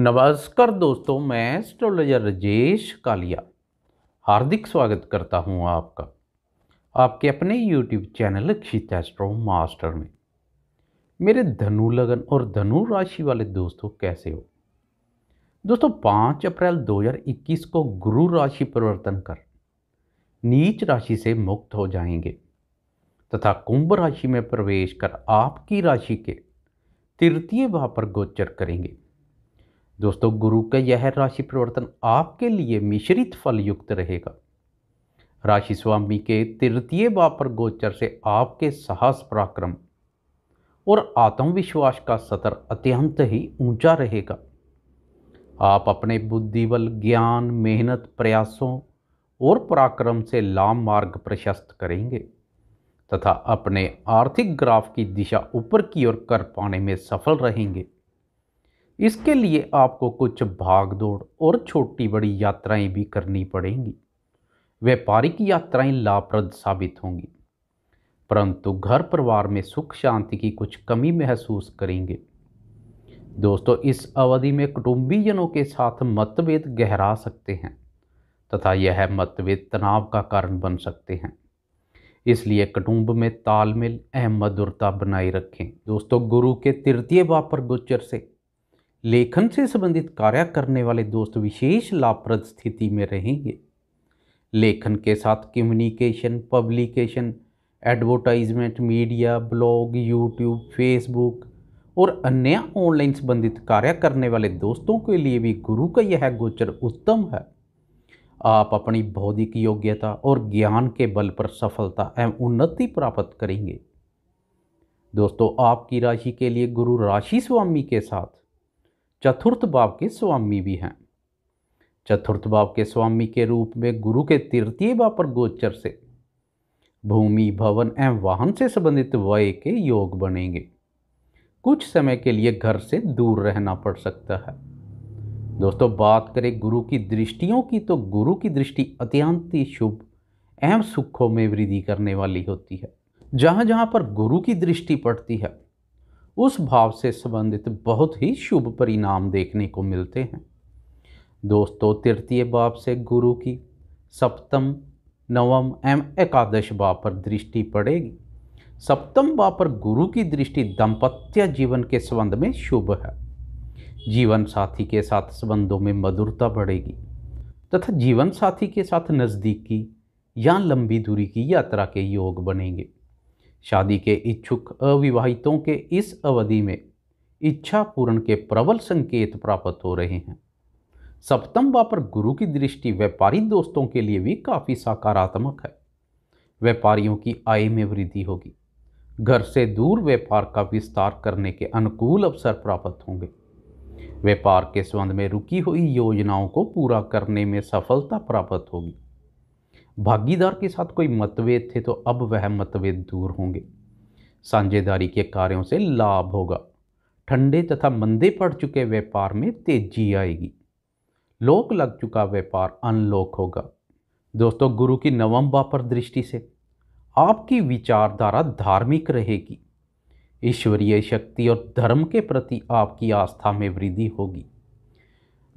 नमस्कार दोस्तों मैं एस्ट्रोलॉजर राजेश कालिया हार्दिक स्वागत करता हूं आपका आपके अपने YouTube channel Akshit astro master में मेरे धनु लगन और धनु राशि वाले दोस्तों कैसे हो दोस्तों पाँच अप्रैल 2021 को गुरु राशि परिवर्तन कर नीच राशि से मुक्त हो जाएंगे तथा कुंभ राशि में प्रवेश कर आपकी राशि के तृतीय भाव पर गोचर करेंगे दोस्तों गुरु का यह राशि परिवर्तन आपके लिए मिश्रित फल युक्त रहेगा राशि स्वामी के तृतीय वापर गोचर से आपके साहस पराक्रम और आत्मविश्वास का सतर अत्यंत ही ऊंचा रहेगा आप अपने बुद्धिबल ज्ञान मेहनत प्रयासों और पराक्रम से लाम मार्ग प्रशस्त करेंगे तथा अपने आर्थिक ग्राफ की दिशा ऊपर की ओर कर पाने में सफल रहेंगे इसके लिए आपको कुछ भाग दौड़ और छोटी बड़ी यात्राएं भी करनी पड़ेंगी व्यापारिक यात्राएं लाभप्रद साबित होंगी परंतु घर परिवार में सुख शांति की कुछ कमी महसूस करेंगे दोस्तों इस अवधि में कुटुंबीजनों के साथ मतभेद गहरा सकते हैं तथा यह मतभेद तनाव का कारण बन सकते हैं इसलिए कुटुंब में तालमेल अहम मधुरता बनाए रखें दोस्तों गुरु के तृतीय वापर गुच्चर से लेखन से संबंधित कार्य करने वाले दोस्त विशेष लाभप्रद स्थिति में रहेंगे लेखन के साथ communication publication advertisement media blog YouTube Facebook और अन्य ऑनलाइन संबंधित कार्य करने वाले दोस्तों के लिए भी गुरु का यह गोचर उत्तम है आप अपनी बौद्धिक योग्यता और ज्ञान के बल पर सफलता एवं उन्नति प्राप्त करेंगे दोस्तों आपकी राशि के लिए गुरु राशि स्वामी के साथ चतुर्थ भाव के स्वामी भी हैं चतुर्थ भाव के स्वामी के रूप में गुरु के तृतीय भाव पर गोचर से भूमि भवन एवं वाहन से संबंधित व्यय के योग बनेंगे कुछ समय के लिए घर से दूर रहना पड़ सकता है दोस्तों बात करें गुरु की दृष्टियों की तो गुरु की दृष्टि अत्यंत ही शुभ एवं सुखों में वृद्धि करने वाली होती है जहाँ जहाँ पर गुरु की दृष्टि पड़ती है उस भाव से संबंधित बहुत ही शुभ परिणाम देखने को मिलते हैं दोस्तों तृतीय भाव से गुरु की सप्तम नवम एवं एकादश भाव पर दृष्टि पड़ेगी सप्तम भाव पर गुरु की दृष्टि दाम्पत्य जीवन के संबंध में शुभ है जीवन साथी के साथ संबंधों में मधुरता बढ़ेगी तथा जीवन साथी के साथ नज़दीकी या लंबी दूरी की यात्रा के योग बनेंगे शादी के इच्छुक अविवाहितों के इस अवधि में इच्छा पूर्ण के प्रबल संकेत प्राप्त हो रहे हैं सप्तम भाव पर गुरु की दृष्टि व्यापारी दोस्तों के लिए भी काफ़ी सकारात्मक है व्यापारियों की आय में वृद्धि होगी घर से दूर व्यापार का विस्तार करने के अनुकूल अवसर प्राप्त होंगे व्यापार के संबंध में रुकी हुई योजनाओं को पूरा करने में सफलता प्राप्त होगी भागीदार के साथ कोई मतभेद थे तो अब वह मतभेद दूर होंगे साझेदारी के कार्यों से लाभ होगा ठंडे तथा मंदे पड़ चुके व्यापार में तेजी आएगी लोक लग चुका व्यापार अनलॉक होगा दोस्तों गुरु की नवम बापर दृष्टि से आपकी विचारधारा धार्मिक रहेगी ईश्वरीय शक्ति और धर्म के प्रति आपकी आस्था में वृद्धि होगी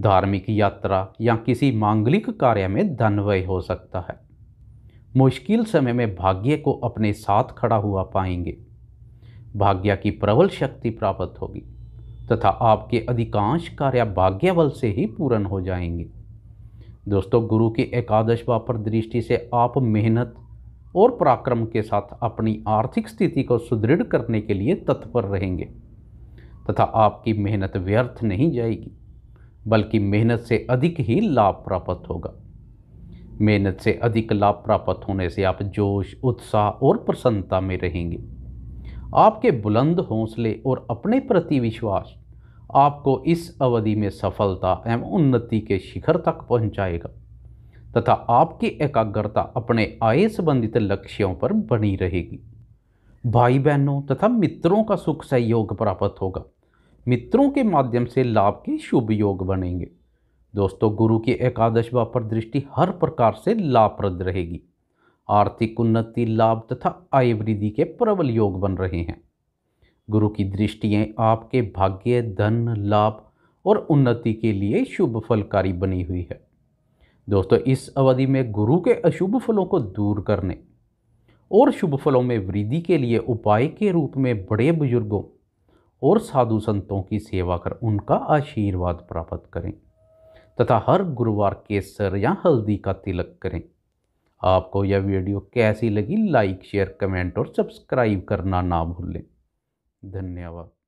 धार्मिक यात्रा या किसी मांगलिक कार्य में धनवय हो सकता है मुश्किल समय में भाग्य को अपने साथ खड़ा हुआ पाएंगे भाग्य की प्रबल शक्ति प्राप्त होगी तथा आपके अधिकांश कार्य भाग्य बल से ही पूर्ण हो जाएंगे दोस्तों गुरु की एकादश पर दृष्टि से आप मेहनत और पराक्रम के साथ अपनी आर्थिक स्थिति को सुदृढ़ करने के लिए तत्पर रहेंगे तथा आपकी मेहनत व्यर्थ नहीं जाएगी बल्कि मेहनत से अधिक ही लाभ प्राप्त होगा मेहनत से अधिक लाभ प्राप्त होने से आप जोश उत्साह और प्रसन्नता में रहेंगे आपके बुलंद हौसले और अपने प्रति विश्वास आपको इस अवधि में सफलता एवं उन्नति के शिखर तक पहुंचाएगा तथा आपकी एकाग्रता अपने आय संबंधित लक्ष्यों पर बनी रहेगी भाई बहनों तथा मित्रों का सुख सहयोग प्राप्त होगा मित्रों के माध्यम से लाभ के शुभ योग बनेंगे दोस्तों गुरु की एकादश भाव पर दृष्टि हर प्रकार से लाभप्रद रहेगी आर्थिक उन्नति लाभ तथा आय वृद्धि के प्रबल योग बन रहे हैं गुरु की दृष्टियाँ आपके भाग्य धन लाभ और उन्नति के लिए शुभ फलकारी बनी हुई है दोस्तों इस अवधि में गुरु के अशुभ फलों को दूर करने और शुभ फलों में वृद्धि के लिए उपाय के रूप में बड़े बुजुर्गों और साधु संतों की सेवा कर उनका आशीर्वाद प्राप्त करें तथा हर गुरुवार केसर या हल्दी का तिलक करें आपको यह वीडियो कैसी लगी लाइक शेयर कमेंट और सब्सक्राइब करना ना भूलें धन्यवाद